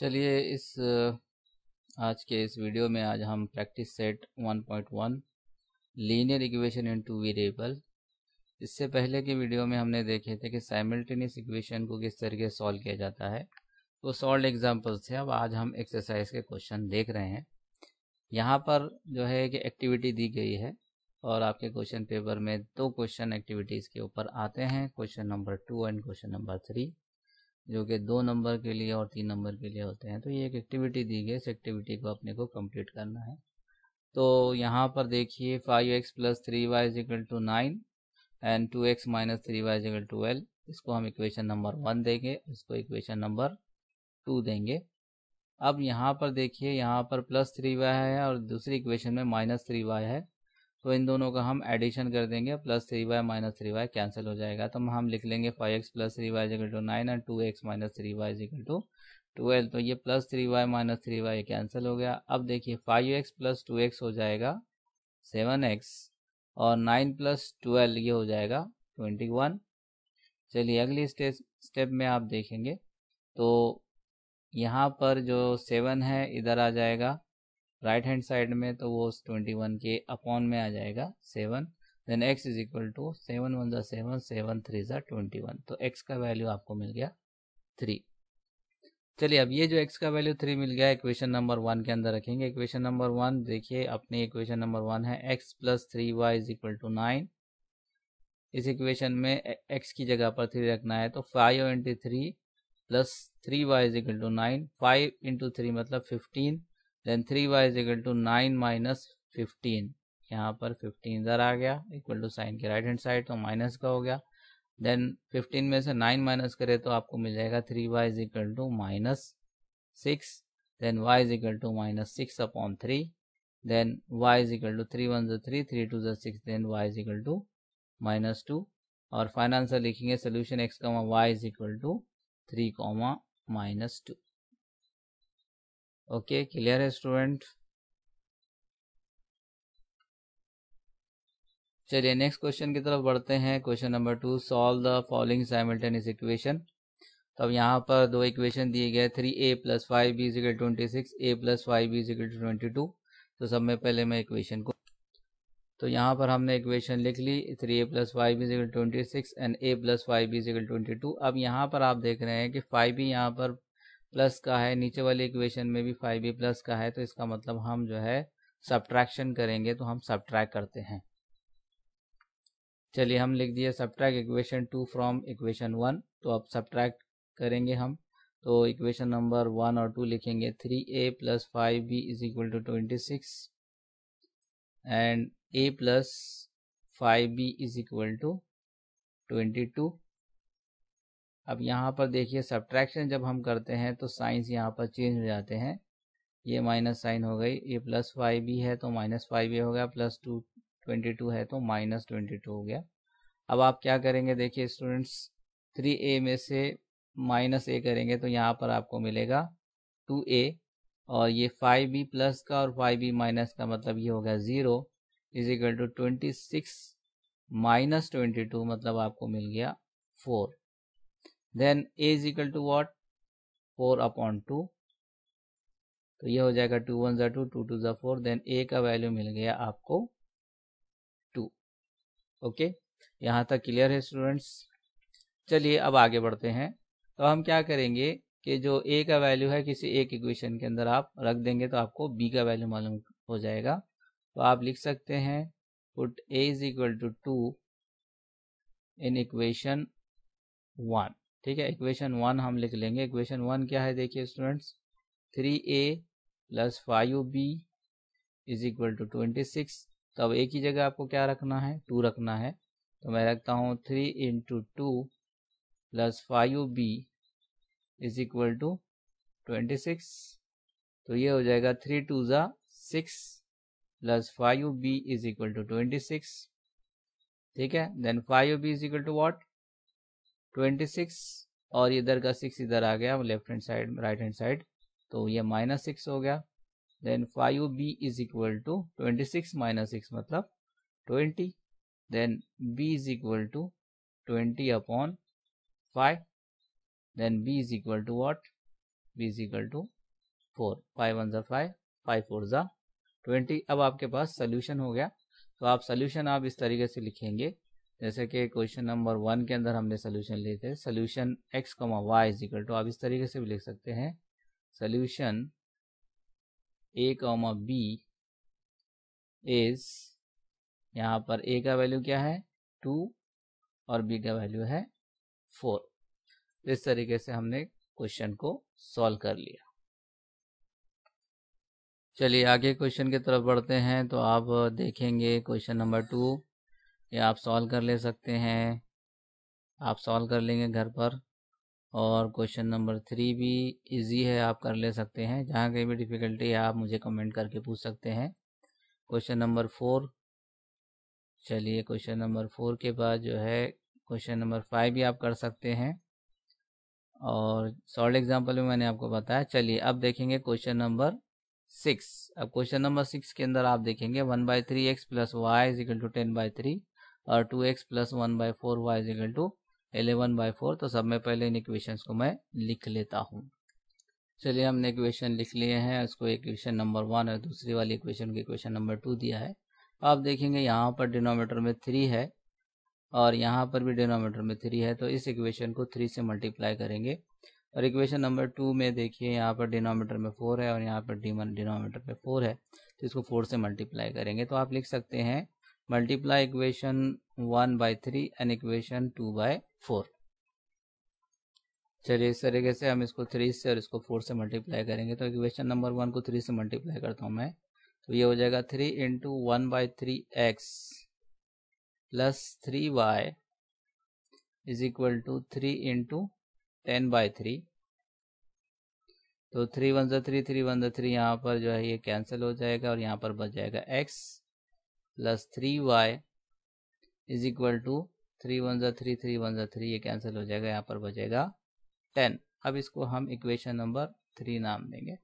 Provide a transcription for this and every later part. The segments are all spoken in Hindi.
चलिए इस आज के इस वीडियो में आज हम practice set 1.1 linear equation in two variable इससे पहले के वीडियो में हमने देखे थे कि साइमल्टेनियस इक्वेशन को किस तरीके से सॉल्व किया जाता है तो सॉल्व एग्जांपल्स थे अब आज हम एक्सरसाइज के क्वेश्चन देख रहे हैं यहाँ पर जो है कि एक्टिविटी दी गई है और आपके क्वेश्चन पेपर में दो क्वेश्चन एक्टिविटीज़ के ऊपर आते हैं question number two and question number three जो कि दो नंबर के लिए और तीन नंबर के लिए होते हैं तो ये एक एक्टिविटी दी गई इस एक्टिविटी को अपने को कंप्लीट करना है तो यहाँ पर देखिए five X plus three Y is equal to nine and two X minus three Y is equal to इसको हम इक्वेशन नंबर वन देंगे इसको इक्वेशन नंबर टू देंगे अब यहाँ पर देखिए यहाँ पर प्लस थ्री वाई है और दूसरी इक्वेशन में माइनस थ्री वाई है तो इन दोनों का हम एडिशन कर देंगे plus three Y minus three Y cancel हो जाएगा तो हम लिख लेंगे five X plus three Y is equal to nine and two X minus three Y is equal to twelve तो ये plus three Y minus three Y cancel हो गया अब देखिए five X plus two X हो जाएगा सेवन एक्स और नाइन प्लस ट्वेल्व ये हो जाएगा ट्वेंटी वन चलिए अगली स्टेप स्टेप में आप देखेंगे तो यहाँ पर जो सेवन है इधर आ जाएगा राइट हैंड साइड में तो वो ट्वेंटी वन के अपॉन में आ जाएगा seven then X is equal to seven one ज़ा सेवन सेवन थ्री ज़ा ट्वेंटी वन तो एक्स का वैल्यू आपको मिल गया थ्री चलिए अब ये जो एक्स का वैल्यू थ्री मिल गया इक्वेशन नंबर वन के अंदर रखेंगे इक्वेशन नंबर वन देखिए अपने इक्वेशन नंबर वन है x plus three Y is equal to nine इस इक्वेशन में एक्स की जगह पर थ्री रखना है तो five into three plus three Y is equal to nine five into three मतलब fifteen then three Y is equal to nine minus fifteen यहाँ पर फिफ्टीन इधर आ गया इक्वल टू साइन के राइट हैंड साइड तो माइनस का हो गया देन फिफ्टीन में से नाइन माइनस करे तो आपको मिल जाएगा three Y is equal to minus six then Y is equal to minus six upon three then Y is equal to three one जो थ्री थ्री टू जो six then Y is equal to minus two और फाइनल आंसर लिखेंगे solution X comma Y is equal to three comma minus two okay clear है स्टूडेंट चलिए नेक्स्ट क्वेश्चन की तरफ बढ़ते हैं question number two solve the following simultaneous equation तो अब यहाँ पर दो इक्वेशन दिए गए three A plus five B is equal twenty six A plus five B is equal twenty two तो सब में पहले मैं इक्वेशन को तो यहाँ पर हमने इक्वेशन लिख ली three A plus five B is equal twenty six and A plus five B is equal twenty two अब यहाँ पर आप देख रहे हैं कि फाइव बी यहाँ पर प्लस का है नीचे वाले इक्वेशन में भी फाइव ए प्लस का है तो इसका मतलब हम जो है सब्ट्रैक्शन करेंगे तो हम सब्ट्रैक्ट करते हैं चलिए हम लिख दिए subtract equation two from equation one तो अब सब्ट्रैक्ट करेंगे हम तो इक्वेशन नंबर वन और टू लिखेंगे three A plus five B is equal to twenty six and A plus five B is equal to twenty two अब यहाँ पर देखिए सब्ट्रैक्शन जब हम करते हैं तो साइंस यहाँ पर चेंज हो जाते हैं ये माइनस साइन हो गई ये प्लस फाइव भी है तो माइनस फाइव ए हो गया प्लस टू ट्वेंटी टू है तो माइनस ट्वेंटी टू हो गया अब आप क्या करेंगे देखिए स्टूडेंट्स थ्री ए में से माइनस ए करेंगे तो यहाँ पर आपको मिलेगा टू ए और ये फाइव बी प्लस का और फाइव बी माइनस का मतलब ये हो गया zero is equal to twenty six minus twenty two मतलब आपको मिल गया four then a is equal to what four upon two तो ये हो जाएगा टू वन ज़ा two two two four then a का वैल्यू मिल गया आपको टू ओके okay? यहाँ तक क्लियर है स्टूडेंट्स चलिए अब आगे बढ़ते हैं तो हम क्या करेंगे कि जो a का वैल्यू है किसी एक इक्वेशन के अंदर आप रख देंगे तो आपको b का वैल्यू मालूम हो जाएगा तो आप लिख सकते हैं put a is equal to two in equation one ठीक है इक्वेशन वन हम लिख लेंगे इक्वेशन वन क्या है देखिए students three A plus five B is equal to twenty six तो अब एक ही जगह आपको क्या रखना है टू रखना है तो मैं रखता हूँ three into two plus five B is equal to twenty six तो ये हो जाएगा थ्री टू ज़ा six plus five B is equal to twenty six ठीक है then five B is equal to what twenty six और इधर का सिक्स इधर आ गया left hand side right hand side तो ये माइनस सिक्स हो गया then five B is equal to twenty six minus six मतलब twenty then B is equal to twenty upon five then B is equal to what B is equal to four five one जा फाइव फाइव फोर जा ट्वेंटी अब आपके पास सोल्यूशन हो गया तो आप सोल्यूशन आप इस तरीके से लिखेंगे जैसे कि क्वेश्चन नंबर वन के अंदर हमने सोल्यूशन लिए थे solution X comma Y is equal to आप इस तरीके से भी लिख सकते हैं solution A comma B is यहाँ पर ए का वैल्यू क्या है टू और बी का वैल्यू है फोर इस तरीके से हमने क्वेश्चन को सॉल्व कर लिया चलिए आगे क्वेश्चन की तरफ बढ़ते हैं तो आप देखेंगे क्वेश्चन नंबर टू ये आप सॉल्व कर ले सकते हैं आप सॉल्व कर लेंगे घर पर और क्वेश्चन नंबर थ्री भी इजी है आप कर ले सकते हैं जहाँ कहीं भी डिफ़िकल्टी है आप मुझे कमेंट करके पूछ सकते हैं क्वेश्चन नंबर फोर चलिए क्वेश्चन नंबर फोर के बाद जो है क्वेश्चन नंबर फाइव भी आप कर सकते हैं और सॉल्ड एग्जाम्पल में मैंने आपको बताया चलिए अब देखेंगे क्वेश्चन नंबर सिक्स अब क्वेश्चन नंबर सिक्स के अंदर आप देखेंगे one by three x plus Y is equal to ten by three और two x plus one by four Y is equal to eleven by four तो सब में पहले इन इक्वेशन को मैं लिख लेता हूँ चलिए हमने इक्वेशन लिख लिए हैं इसको एक इक्वेशन नंबर वन और दूसरी वाली इक्वेशन को इक्वेशन नंबर टू दिया है आप देखेंगे यहाँ पर डिनोमीटर में थ्री है और यहाँ पर भी डिनोमीटर में थ्री है तो इस इक्वेशन को थ्री से मल्टीप्लाई करेंगे और इक्वेशन नंबर टू में देखिए यहाँ पर डिनोमीटर में फोर है और यहाँ पर डिनोमीटर में फोर है तो इसको फोर से मल्टीप्लाई करेंगे तो आप लिख सकते हैं multiply equation 1 by 3 and equation 2 by 4 चलिए इस तरीके से हम इसको थ्री से और इसको फोर से मल्टीप्लाई करेंगे तो इक्वेशन नंबर वन को थ्री से मल्टीप्लाई करता हूँ मैं तो ये हो जाएगा three into one by three x plus three Y is equal to three into ten by three तो थ्री वन जो थ्री थ्री वन जो थ्री यहाँ पर जो है ये कैंसिल हो जाएगा और यहाँ पर बच जाएगा x plus three Y is equal to three one ज़ा थ्री थ्री वन ज़ा थ्री ये कैंसिल हो जाएगा यहाँ पर बचेगा टेन अब इसको हम इक्वेशन नंबर थ्री नाम देंगे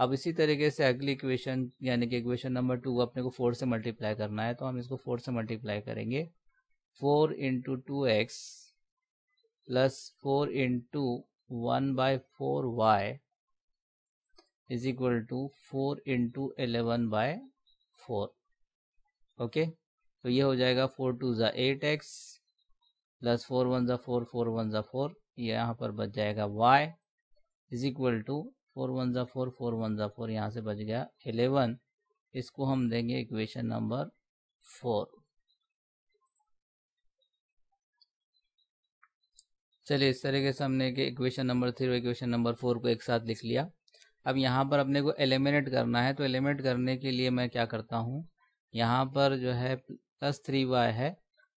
अब इसी तरीके से अगली इक्वेशन यानी कि इक्वेशन नंबर टू अपने को फोर से मल्टीप्लाई करना है तो हम इसको फोर से मल्टीप्लाई करेंगे four into two x plus four into one by four y is equal to four into eleven by four okay तो ये हो जाएगा फोर टू ज़ा eight x plus four one ज़ा फोर फोर वन ज़ा फोर ये यहाँ पर बच जाएगा y is equal to four one ज़ा फोर फोर वन ज़ा फोर यहाँ से बच गया एलेवन इसको हम देंगे इक्वेशन नंबर फोर चलिए इस तरीके से हमने के इक्वेशन नंबर थ्री और इक्वेशन नंबर फोर को एक साथ लिख लिया अब यहाँ पर अपने को एलिमिनेट करना है तो एलिमिनेट करने के लिए मैं क्या करता हूँ यहाँ पर जो है प्लस थ्री वाई है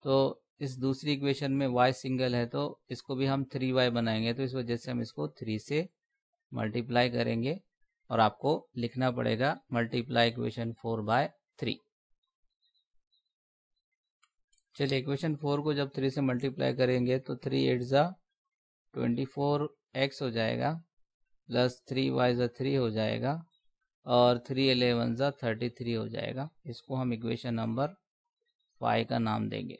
तो इस दूसरी इक्वेशन में वाई सिंगल है तो इसको भी हम थ्री वाई बनाएंगे तो इस वजह से हम इसको थ्री से मल्टीप्लाई करेंगे और आपको लिखना पड़ेगा multiply equation four by three चलिए इक्वेशन फोर को जब थ्री से मल्टीप्लाई करेंगे तो थ्री एट ज़ा ट्वेंटी फोर एक्स हो जाएगा प्लस थ्री वाई ज़ा थ्री हो जाएगा और थ्री एलेवन ज़ा थर्टी थ्री हो जाएगा इसको हम इक्वेशन नंबर फाइव का नाम देंगे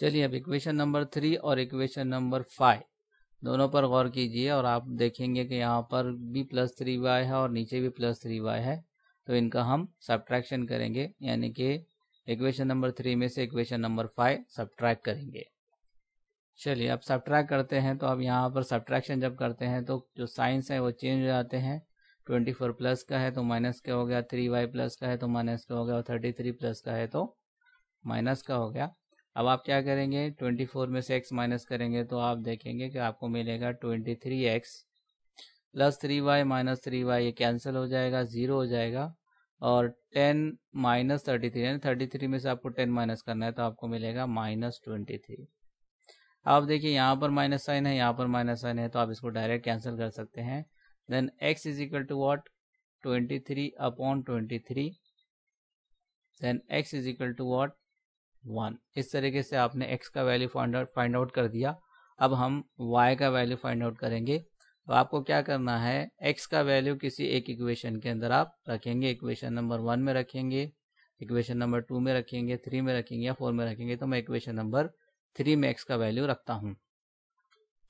चलिए अब इक्वेशन नंबर थ्री और इक्वेशन नंबर फाइव दोनों पर गौर कीजिए और आप देखेंगे कि यहाँ पर भी प्लस थ्री वाई है और नीचे भी प्लस थ्री वाई है तो इनका हम सब्ट्रैक्शन करेंगे यानी कि इक्वेशन नंबर थ्री में से इक्वेशन नंबर फाइव सब्ट्रैक करेंगे चलिए अब सब्ट्रैक करते हैं तो अब यहाँ पर सब्ट्रैक्शन जब करते हैं तो जो साइंस है वो चेंज हो जाते हैं ट्वेंटी फोर प्लस का है तो माइनस क्या हो गया थ्री वाई प्लस का है तो माइनस का हो गया और थर्टी थ्री प्लस का है तो माइनस का हो गया अब आप क्या करेंगे ट्वेंटी फोर में से एक्स माइनस करेंगे तो आप देखेंगे कि आपको मिलेगा twenty three x plus three Y minus three y ये कैंसिल हो जाएगा ज़ीरो हो जाएगा और टेन माइनस थर्टी थ्री यानी थर्टी थ्री में से आपको टेन माइनस करना है तो आपको मिलेगा माइनस ट्वेंटी थ्री आप देखिए यहाँ पर माइनस साइन है यहाँ पर माइनस साइन है तो आप इसको डायरेक्ट कैंसिल कर सकते हैं then x is equal to what 23 upon 23 then x is equal to what one इस तरीके से आपने x का value find out find out कर दिया अब हम y का वैल्यू फाइंड आउट करेंगे तो आपको क्या करना है x का वैल्यू किसी एक इक्वेशन के अंदर आप रखेंगे इक्वेशन नंबर वन में रखेंगे इक्वेशन नंबर टू में रखेंगे थ्री में रखेंगे या फोर में रखेंगे तो मैं इक्वेशन नंबर थ्री में एक्स का वैल्यू रखता हूँ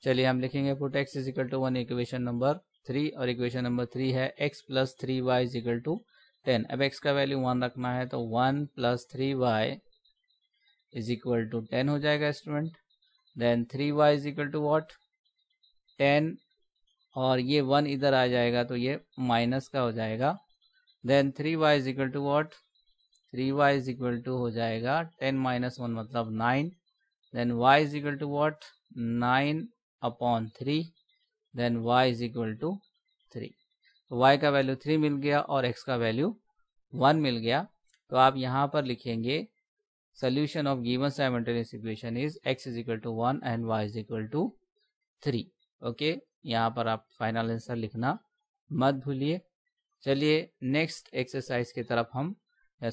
चलिए हम लिखेंगे put x is equal to one equation number three और इक्वेशन नंबर थ्री है x plus three Y is equal to ten अब एक्स का वैल्यू वन रखना है तो one plus three Y is equal to ten हो जाएगा student then three Y is equal to what ten और ये वन इधर आ जाएगा तो ये माइनस का हो जाएगा then three Y is equal to what three Y is equal to हो जाएगा टेन माइनस वन मतलब nine then y is equal to what nine upon three then y is equal to three तो y का वैल्यू थ्री मिल गया और x का वैल्यू वन मिल गया तो आप यहाँ पर लिखेंगे solution of given simultaneous equation is x is equal to one and y is equal to three okay यहाँ पर आप फाइनल आंसर लिखना मत भूलिए चलिए नेक्स्ट एक्सरसाइज की तरफ हम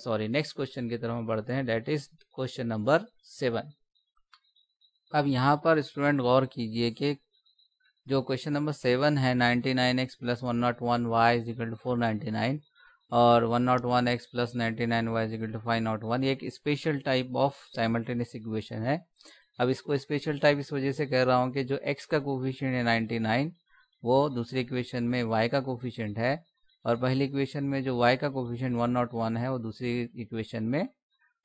सॉरी नेक्स्ट क्वेश्चन की तरफ हम बढ़ते हैं that is question number seven अब यहाँ पर स्टूडेंट गौर कीजिए कि जो क्वेश्चन नंबर सेवन है ninety nine x plus one nought one y is equal to four ninety nine और one nought one x plus ninety nine y is equal to five nought one ये एक special type of simultaneous equation है अब इसको स्पेशल टाइप इस वजह से कह रहा हूँ कि जो एक्स का कोफिशियंट है नाइन्टी नाइन वो दूसरे इक्वेशन में वाई का कोफिशियंट है और पहले इक्वेशन में जो वाई का कोफिशियंट वन नॉट वन है वो दूसरी इक्वेशन में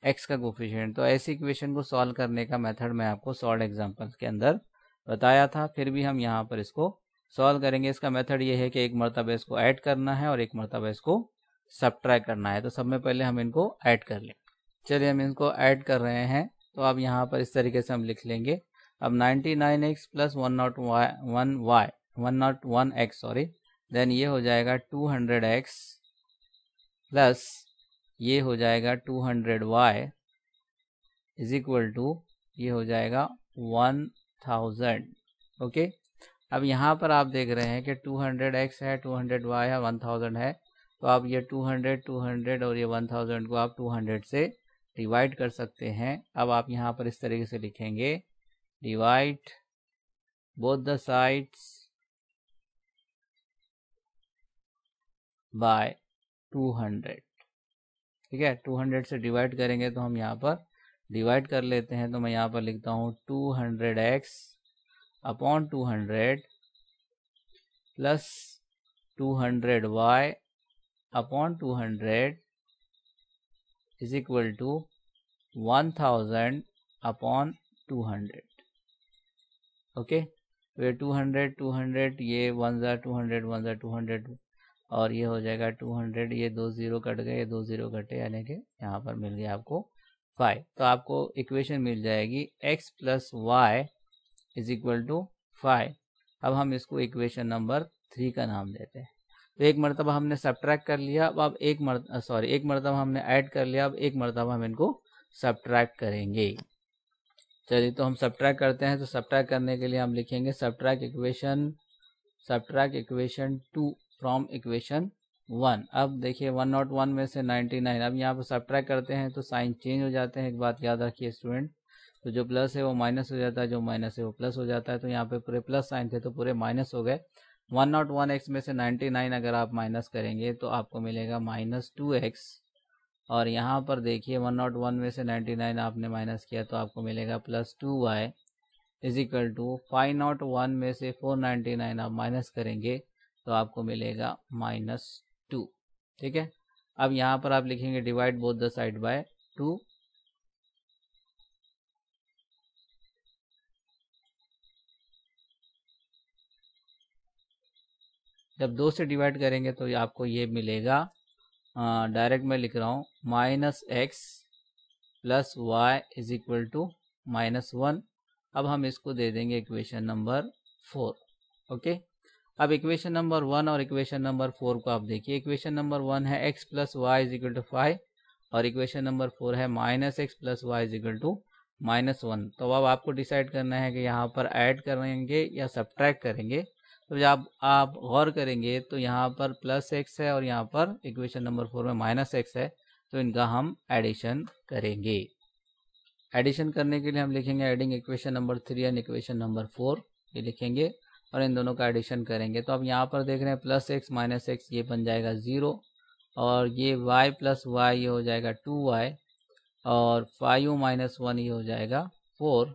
एक्स का कोफिशियंट तो ऐसी इक्वेशन को सॉल्व करने का मेथड मैं आपको सॉल्व एग्जाम्पल के अंदर बताया था फिर भी हम यहाँ पर इसको सॉल्व करेंगे इसका मेथड ये है कि एक मरतबा इसको ऐड करना है और एक मरतबा इसको सब्ट्रैक करना है तो सब में पहले हम इनको ऐड कर लें चलिए हम इनको ऐड कर रहे हैं तो अब यहाँ पर इस तरीके से हम लिख लेंगे अब 99x nine x plus one nought y one y one nought one x sorry then ये हो जाएगा 200x प्लस ये हो जाएगा 200y hundred y is equal to ये हो जाएगा वन थाउजेंड ओके अब यहाँ पर आप देख रहे हैं कि टू हंड्रेड एक्स है टू हंड्रेड वाई है वन थाउजेंड है तो आप ये टू हंड्रेड टू हंड्रेड और ये वन थाउजेंड को आप टू हंड्रेड से डिवाइड कर सकते हैं अब आप यहाँ पर इस तरीके से लिखेंगे divide both the sides by two hundred ठीक है टू हंड्रेड से डिवाइड करेंगे तो हम यहाँ पर डिवाइड कर लेते हैं तो मैं यहाँ पर लिखता हूँ two hundred x upon two hundred plus two hundred y upon two hundred is equal to one thousand upon two hundred okay तो ये टू हंड्रेड टू हंड्रेड ये वन जार टू हंड्रेड वन जार टू हंड्रेड और ये हो जाएगा टू हंड्रेड ये दो ज़ीरो कट गए ये दो ज़ीरो कटे यानी कि यहाँ पर मिल गया आपको फाइव तो आपको इक्वेशन मिल जाएगी x plus Y is equal to five अब हम इसको इक्वेशन नंबर थ्री का नाम देते हैं तो एक मरतबा हमने सब्ट्रैक्ट कर लिया अब अब एक मर सॉरी एक मरतबा हमने ऐड कर लिया अब एक मरतबा हम इनको सब्ट्रैक्ट करेंगे चलिए तो हम सब्ट्रैक्ट करते हैं तो सब्ट्रैक्ट करने के लिए हम लिखेंगे subtract equation subtract equation two from equation one अब देखिए वन नॉट वन में से नाइन्टी नाइन अब यहाँ पर सब्ट्रैक्ट करते हैं तो साइन चेंज हो जाते हैं एक बात याद रखिए स्टूडेंट तो जो प्लस है वो माइनस हो जाता है जो माइनस है वो प्लस हो जाता है तो यहाँ पे पूरे प्लस साइन थे तो पूरे माइनस हो गए वन नॉट वन एक्स में से नाइन्टी नाइन अगर आप माइनस करेंगे तो आपको मिलेगा माइनस टू एक्स और यहाँ पर देखिए वन नॉट वन में से नाइन्टी नाइन आपने माइनस किया तो आपको मिलेगा plus two y is equal to five nought one में से फोर नाइन्टी नाइन आप माइनस करेंगे तो आपको मिलेगा माइनस ठीक है अब यहां पर आप लिखेंगे divide both the side by two जब दो से डिवाइड करेंगे तो आपको ये मिलेगा डायरेक्ट मैं लिख रहा हूं minus x plus Y is equal to minus one अब हम इसको दे देंगे इक्वेशन नंबर फोर ओके अब इक्वेशन नंबर वन और इक्वेशन नंबर फोर को आप देखिए इक्वेशन नंबर वन है x plus Y is equal to five और इक्वेशन नंबर फोर है minus x plus Y is equal to minus one तो अब आपको डिसाइड करना है कि यहाँ पर ऐड करेंगे या सब्ट्रैक्ट करेंगे तो जब आप गौर करेंगे तो यहाँ पर प्लस एक्स है और यहाँ पर इक्वेशन नंबर फोर में माइनस एक्स है तो इनका हम एडिशन करेंगे एडिशन करने के लिए हम लिखेंगे adding equation number three and equation number four ये लिखेंगे और इन दोनों का एडिशन करेंगे तो अब यहाँ पर देख रहे हैं प्लस एक्स माइनस एक्स ये बन जाएगा ज़ीरो और ये वाई प्लस वाई ये हो जाएगा टू वाई और फाइव माइनस वन ये हो जाएगा four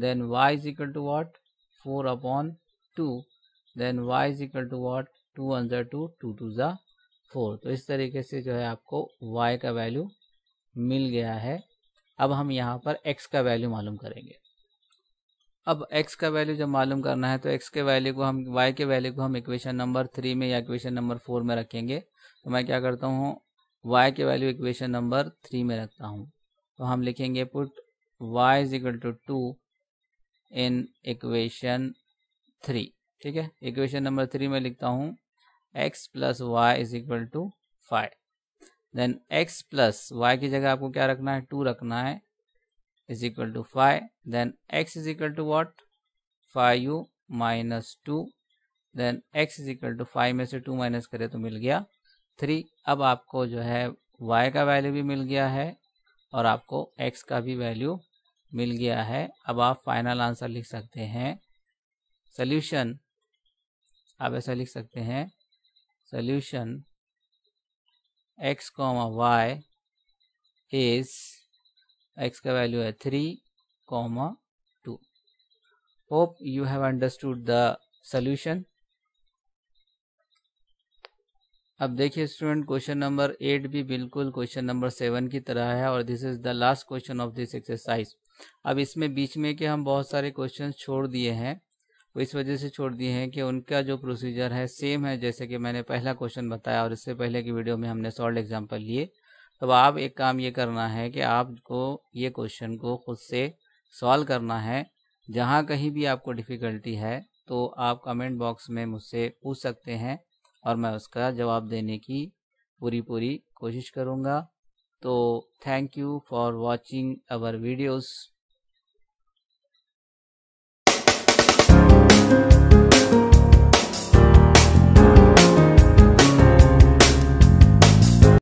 then Y is equal to what four upon two then Y is equal to what two अंजर टू टू टू ज़ा फोर तो इस तरीके से जो है आपको वाई का वैल्यू मिल गया है अब हम यहाँ पर एक्स का वैल्यू मालूम करेंगे अब x का वैल्यू जब मालूम करना है तो x के वैल्यू को हम y के वैल्यू को हम इक्वेशन नंबर थ्री में या इक्वेशन नंबर फोर में रखेंगे तो मैं क्या करता हूँ y के वैल्यू इक्वेशन नंबर थ्री में रखता हूँ तो हम लिखेंगे put y is equal to two in equation three ठीक है इक्वेशन नंबर थ्री में लिखता हूँ x plus Y is equal to five then x plus y की जगह आपको क्या रखना है टू रखना है is equal to 5 then x is equal to what u minus two then x is equal to five में से टू माइनस करें तो मिल गया थ्री अब आपको जो है y का वैल्यू भी मिल गया है और आपको x का भी वैल्यू मिल गया है अब आप फाइनल आंसर लिख सकते हैं सल्यूशन आप ऐसा लिख सकते हैं solution x comma y is x का वैल्यू है three comma two hope you have understood the solution अब देखिए स्टूडेंट क्वेश्चन नंबर एट भी बिल्कुल क्वेश्चन नंबर सेवन की तरह है और this is the last question of this exercise अब इसमें बीच में के हम बहुत सारे क्वेश्चन छोड़ दिए हैं वो इस वजह से छोड़ दिए हैं कि उनका जो प्रोसीजर है सेम है जैसे कि मैंने पहला क्वेश्चन बताया और इससे पहले की वीडियो में हमने सॉल्ड एग्जाम्पल लिए तब आप एक काम ये करना है कि आपको ये क्वेश्चन को खुद से सॉल्व करना है जहाँ कहीं भी आपको डिफ़िकल्टी है तो आप कमेंट बॉक्स में मुझसे पूछ सकते हैं और मैं उसका जवाब देने की पूरी पूरी कोशिश करूँगा तो thank you for watching our videos